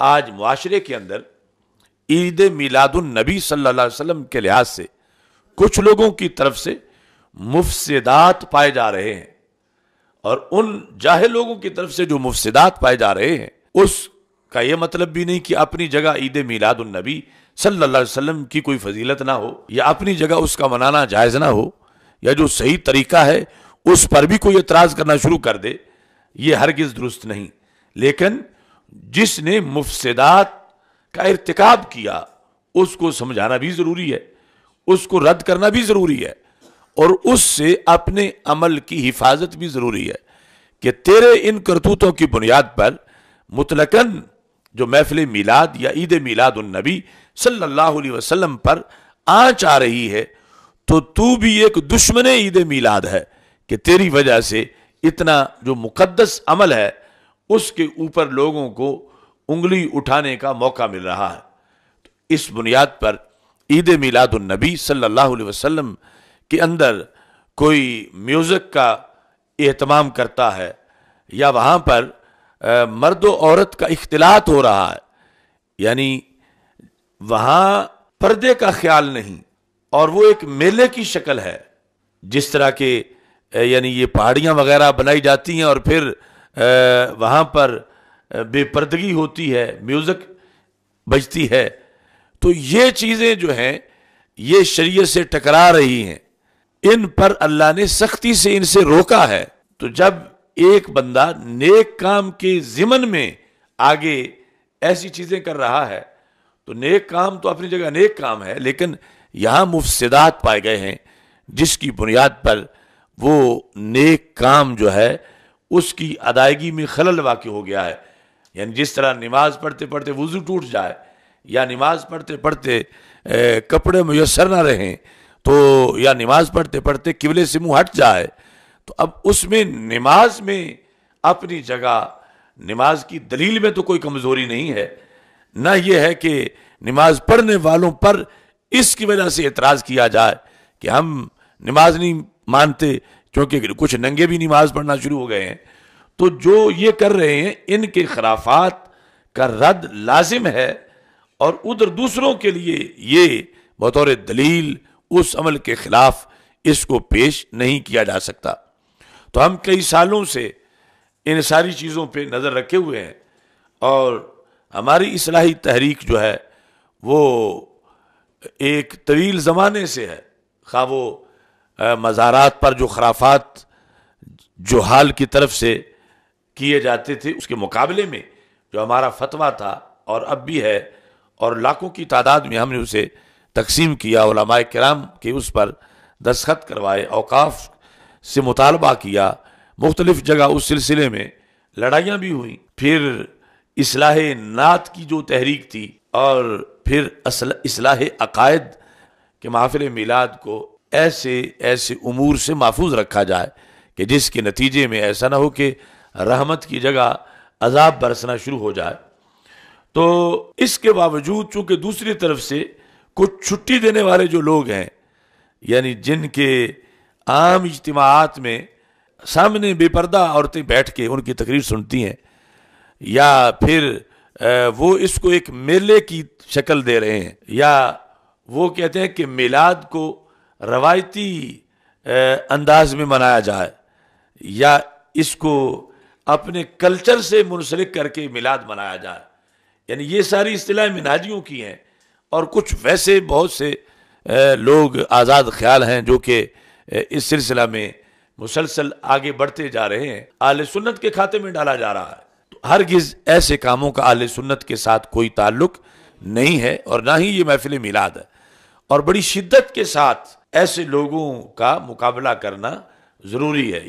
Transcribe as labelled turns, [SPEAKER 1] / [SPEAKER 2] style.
[SPEAKER 1] आज माशरे के अंदर ईद मिलादुलनबी सल्ला वसम के लिहाज से कुछ लोगों की तरफ से मुफसदात पाए जा रहे हैं और उन जाहे लोगों की तरफ से जो मुफसदात पाए जा रहे हैं उसका यह मतलब भी नहीं कि अपनी जगह ईद मिलादुलनबी सल्ला वसलम की कोई फजीलत ना हो या अपनी जगह उसका मनाना जायज़ ना हो या जो सही तरीका है उस पर भी कोई एतराज़ करना शुरू कर दे ये हरगिज़ दुरुस्त नहीं लेकिन जिसने मुफसदात का इरतकब किया उसको समझाना भी ज़रूरी है उसको रद्द करना भी ज़रूरी है और उससे अपने अमल की हिफाजत भी ज़रूरी है कि तेरे इन करतूतों की बुनियाद पर मुतलकन जो महफिल मिलाद या ईद मिलादुलनबी नबी सल्लल्लाहु अलैहि वसल्लम पर आँच आ रही है तो तू भी एक दुश्मन ईद मिलाद है कि तेरी वजह से इतना जो मुकदस अमल है उसके ऊपर लोगों को उंगली उठाने का मौका मिल रहा है तो इस बुनियाद पर ईद मिलादुलनबी सल्लल्लाहु अलैहि वसल्लम के अंदर कोई म्यूज़िक का एहतमाम करता है या वहाँ पर मर्द औरत का इख्तलात हो रहा है यानी वहाँ पर्दे का ख्याल नहीं और वो एक मेले की शक्ल है जिस तरह के यानी ये पहाड़ियाँ वगैरह बनाई जाती हैं और फिर वहाँ पर बेपर्दगी होती है म्यूज़िक बजती है तो ये चीज़ें जो हैं ये शरीय से टकरा रही हैं इन पर अल्लाह ने सख्ती से इनसे रोका है तो जब एक बंदा नेक काम के जिमन में आगे ऐसी चीज़ें कर रहा है तो नेक काम तो अपनी जगह नेक काम है लेकिन यहाँ मुफसदात पाए गए हैं जिसकी बुनियाद पर वो नेक काम जो है उसकी अदायगी में खलल वाक़ हो गया है यानी जिस तरह नमाज पढ़ते पढ़ते वज़ू टूट जाए या नमाज पढ़ते पढ़ते कपड़े मैसर ना रहें तो या नमाज पढ़ते पढ़ते किबले से मुंह हट जाए तो अब उसमें नमाज में अपनी जगह नमाज की दलील में तो कोई कमज़ोरी नहीं है ना यह है कि नमाज पढ़ने वालों पर इसकी वजह से एतराज़ किया जाए कि हम नमाज नहीं मानते क्योंकि कुछ नंगे भी नमाज पढ़ना शुरू हो गए हैं तो जो ये कर रहे हैं इनके खराफात का रद्द लाजिम है और उधर दूसरों के लिए ये बतौर दलील उस अमल के खिलाफ इसको पेश नहीं किया जा सकता तो हम कई सालों से इन सारी चीज़ों पे नज़र रखे हुए हैं और हमारी इसलाही तहरीक जो है वो एक तवील ज़माने से है खा वो मज़ारात पर जो खराफात जो हाल की तरफ से किए जाते थे उसके मुकाबले में जो हमारा फतवा था और अब भी है और लाखों की तादाद में हमने उसे तकसीम किया कराम के उस पर दस्खत करवाए अवकाफ से मुतालबा किया मुख्तलिफ़ जगह उस सिलसिले में लड़ाइयाँ भी हुई फिर असलाह नात की जो तहरीक थी और फिर असलाह अकायद के माफ़िल मिलाद को ऐसे ऐसे उमूर से महफूज रखा जाए कि जिसके नतीजे में ऐसा ना हो कि रहमत की जगह अजाब बरसना शुरू हो जाए तो इसके बावजूद चूंकि दूसरी तरफ से कुछ छुट्टी देने वाले जो लोग हैं यानी जिनके आम इजतमात में सामने बेपर्दा औरतें बैठ के उनकी तकरीर सुनती हैं या फिर वो इसको एक मेले की शक्ल दे रहे हैं या वो कहते हैं कि मिलाद को रवायती अंदाज में मनाया जाए या इसको अपने कल्चर से मुनसलिक करके मिलाद मनाया जाए यानी ये सारी असलाह मिनाजियों की हैं और कुछ वैसे बहुत से लोग आज़ाद ख्याल हैं जो कि इस सिलसिला में मुसलसल आगे बढ़ते जा रहे हैं आल सुन्नत के खाते में डाला जा रहा है तो हरगिज़ ऐसे कामों का आल सुन्नत के साथ कोई ताल्लुक नहीं है और ना ही ये महफिल मिलाद है और बड़ी शिद्दत के साथ ऐसे लोगों का मुकाबला करना जरूरी है